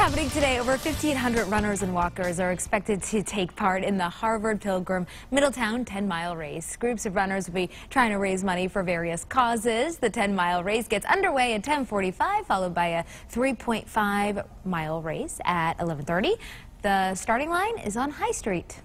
Happening today, over 1,500 runners and walkers are expected to take part in the Harvard Pilgrim Middletown 10-mile race. Groups of runners will be trying to raise money for various causes. The 10-mile race gets underway at 10:45, followed by a 3.5-mile race at 11:30. The starting line is on High Street.